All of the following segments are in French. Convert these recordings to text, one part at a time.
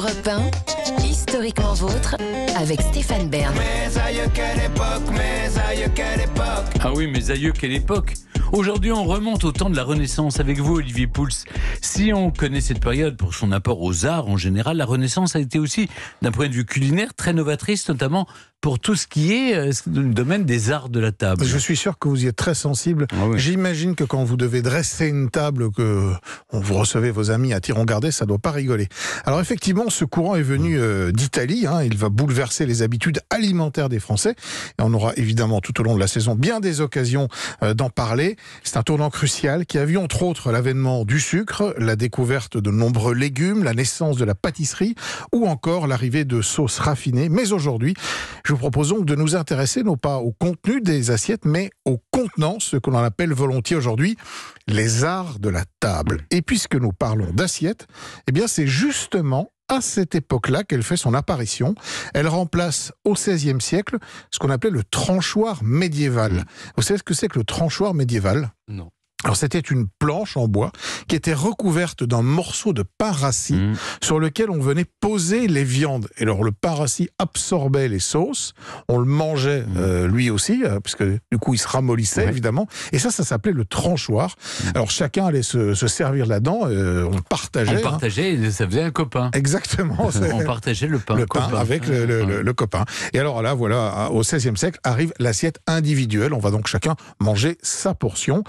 Europe Historiquement vôtre avec Stéphane Bern. Mes aïeux, quelle époque, mes aïeux, quelle époque. Ah oui, mes aïeux, quelle époque. Aujourd'hui, on remonte au temps de la Renaissance avec vous, Olivier Pouls. Si on connaît cette période pour son apport aux arts en général, la Renaissance a été aussi, d'un point de vue culinaire, très novatrice, notamment pour tout ce qui est euh, le domaine des arts de la table. Je suis sûr que vous y êtes très sensible. Ah J'imagine que quand vous devez dresser une table, que vous recevez vos amis à Tiron-Gardet, ça doit pas rigoler. Alors effectivement, ce courant est venu euh, d'Italie. Hein. Il va bouleverser les habitudes alimentaires des Français. Et on aura évidemment tout au long de la saison bien des occasions euh, d'en parler. C'est un tournant crucial qui a vu entre autres l'avènement du sucre, la découverte de nombreux légumes, la naissance de la pâtisserie ou encore l'arrivée de sauces raffinées. Mais aujourd'hui, je vous propose donc de nous intéresser non pas au contenu des assiettes, mais au contenant, ce qu'on l'on appelle volontiers aujourd'hui les arts de la table. Et puisque nous parlons d'assiettes, eh bien c'est justement à cette époque-là qu'elle fait son apparition. Elle remplace au XVIe siècle ce qu'on appelait le tranchoir médiéval. Mmh. Vous savez ce que c'est que le tranchoir médiéval Non. Alors c'était une planche en bois qui était recouverte d'un morceau de parassis mm. sur lequel on venait poser les viandes. Et alors le parassis absorbait les sauces, on le mangeait mm. euh, lui aussi, euh, puisque du coup il se ramollissait évidemment. Et ça, ça s'appelait le tranchoir. Mm. Alors chacun allait se, servir là-dedans, euh, on partageait. On hein. partageait, ça faisait un copain. Exactement. on partageait le pain. avec le, copain. Et alors là, voilà, au XVIe siècle arrive l'assiette individuelle. On va donc chacun manger sa portion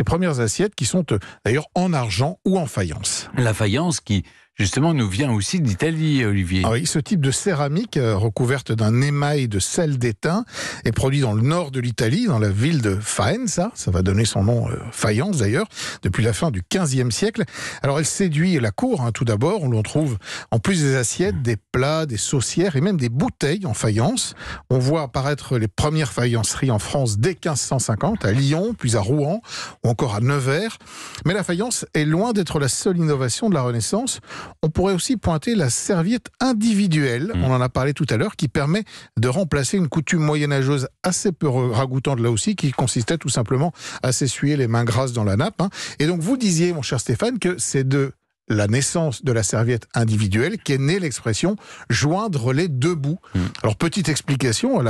ces premières assiettes qui sont euh, d'ailleurs en argent ou en faïence. La faïence qui justement, nous vient aussi d'Italie, Olivier. Ah oui, ce type de céramique euh, recouverte d'un émail de sel d'étain est produit dans le nord de l'Italie, dans la ville de Faenza. Ça va donner son nom, euh, faïence d'ailleurs, depuis la fin du XVe siècle. Alors, elle séduit la cour, hein, tout d'abord. On l'on trouve en plus des assiettes, des plats, des saucières et même des bouteilles en faïence. On voit apparaître les premières faïenceries en France dès 1550, à Lyon, puis à Rouen ou encore à Nevers. Mais la faïence est loin d'être la seule innovation de la Renaissance. On pourrait aussi pointer la serviette individuelle, hmm. on en a parlé tout à l'heure, qui permet de remplacer une coutume moyenâgeuse assez peu ragoûtante là aussi, qui consistait tout simplement à s'essuyer les mains grasses dans la nappe. Hein. Et donc vous disiez, mon cher Stéphane, que c'est de la naissance de la serviette individuelle qui est née l'expression joindre les deux bouts. Mm. Alors, petite explication, à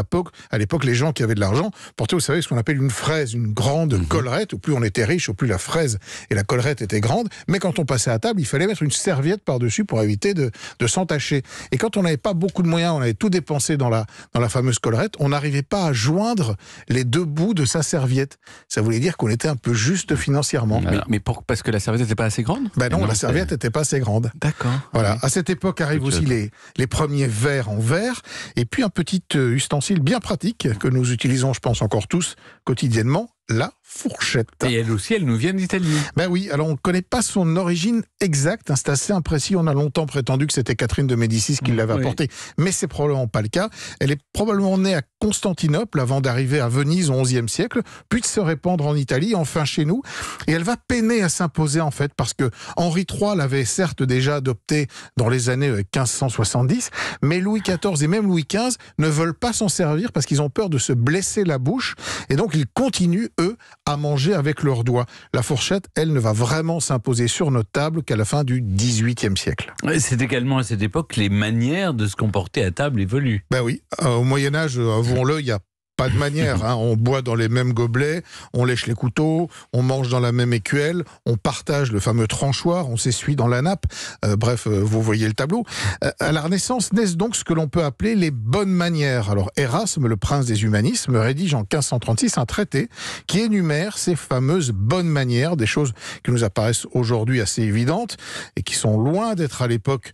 l'époque, les gens qui avaient de l'argent portaient, vous savez, ce qu'on appelle une fraise, une grande mm-hmm. collerette. Au plus on était riche, au plus la fraise et la collerette étaient grandes. Mais quand on passait à table, il fallait mettre une serviette par-dessus pour éviter de, s'entacher. Et quand on n'avait pas beaucoup de moyens, on avait tout dépensé dans la, fameuse collerette, on n'arrivait pas à joindre les deux bouts de sa serviette. Ça voulait dire qu'on était un peu juste financièrement. Mais, parce que la serviette n'était pas assez grande ben non, la serviette n'était pas assez grande. D'accord. Voilà. À cette époque arrivent aussi les, les premiers verres en verre, et puis un petit euh, ustensile bien pratique que nous utilisons, je pense encore tous, quotidiennement, là fourchette. Et elle aussi, elle nous vient d'Italie. Ben oui, alors on ne connaît pas son origine exacte, hein, c'est assez imprécis, on a longtemps prétendu que c'était Catherine de Médicis qui l'avait apportée, mais c'est probablement pas le cas. Elle est probablement née à Constantinople avant d'arriver à Venise au XIe siècle, puis de se répandre en Italie, enfin chez nous, et elle va peiner à s'imposer en fait, parce que Henri III l'avait certes déjà adoptée dans les années 1570, euh, mais Louis XIV et même Louis XV ne veulent pas s'en servir parce qu'ils ont peur de se blesser la bouche, et donc ils continuent, eux, à manger avec leurs doigts. La fourchette, elle, ne va vraiment s'imposer sur notre table qu'à la fin du XVIIIe siècle. C'est également à cette époque que les manières de se comporter à table évoluent. Ben oui, euh, au Moyen Âge, euh, avouons-le, il y a pas de manière. Hein. On boit dans les mêmes gobelets, on lèche les couteaux, on mange dans la même écuelle, on partage le fameux tranchoir, on s'essuie dans la nappe. Euh, bref, euh, vous voyez le tableau. Euh, à la Renaissance naissent donc ce que l'on peut appeler les bonnes manières. Alors Erasme, le prince des humanismes, rédige en 1536 un traité qui énumère ces fameuses bonnes manières, des choses qui nous apparaissent aujourd'hui assez évidentes et qui sont loin d'être à l'époque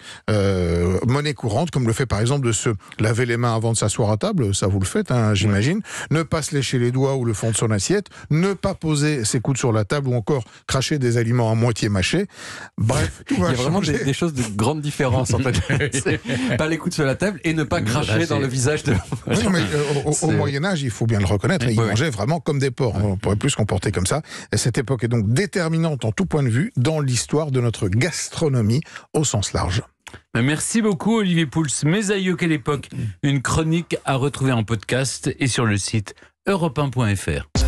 monnaie courante, comme le fait par exemple de se laver les mains avant de s'asseoir à table. Ça vous le faites, hein, j'imagine ne pas se lécher les doigts ou le fond de son assiette, ne pas poser ses coudes sur la table ou encore cracher des aliments à moitié mâchés. Bref, tout va Il y a vraiment des, choses de grande différence en fait. pas les coudes sur la table et ne pas cracher dans le visage de. Non, mais, euh, au, Moyen-Âge, il faut bien le reconnaître, ils mangeaient vraiment comme des porcs. On pourrait plus se comporter comme ça. cette époque est donc déterminante en tout point de vue dans l'histoire de notre gastronomie au sens large. Euh, merci beaucoup Olivier Pouls. Mes aïeux, quelle époque Une chronique à retrouver en podcast et sur le site europe1.fr.